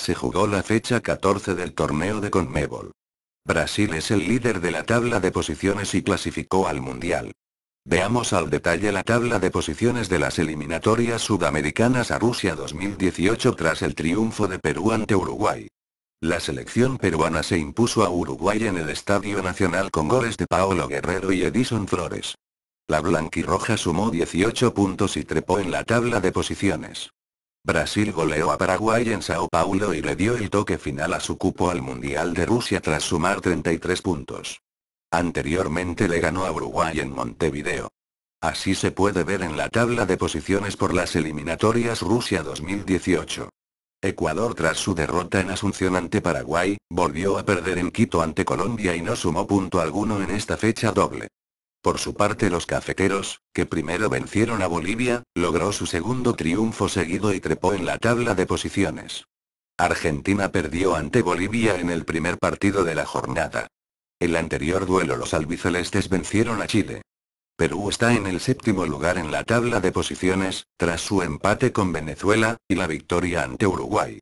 Se jugó la fecha 14 del torneo de Conmebol. Brasil es el líder de la tabla de posiciones y clasificó al Mundial. Veamos al detalle la tabla de posiciones de las eliminatorias sudamericanas a Rusia 2018 tras el triunfo de Perú ante Uruguay. La selección peruana se impuso a Uruguay en el Estadio Nacional con goles de Paolo Guerrero y Edison Flores. La blanquirroja sumó 18 puntos y trepó en la tabla de posiciones. Brasil goleó a Paraguay en Sao Paulo y le dio el toque final a su cupo al Mundial de Rusia tras sumar 33 puntos. Anteriormente le ganó a Uruguay en Montevideo. Así se puede ver en la tabla de posiciones por las eliminatorias Rusia 2018. Ecuador tras su derrota en Asunción ante Paraguay, volvió a perder en Quito ante Colombia y no sumó punto alguno en esta fecha doble. Por su parte los cafeteros, que primero vencieron a Bolivia, logró su segundo triunfo seguido y trepó en la tabla de posiciones. Argentina perdió ante Bolivia en el primer partido de la jornada. El anterior duelo los albicelestes vencieron a Chile. Perú está en el séptimo lugar en la tabla de posiciones, tras su empate con Venezuela, y la victoria ante Uruguay.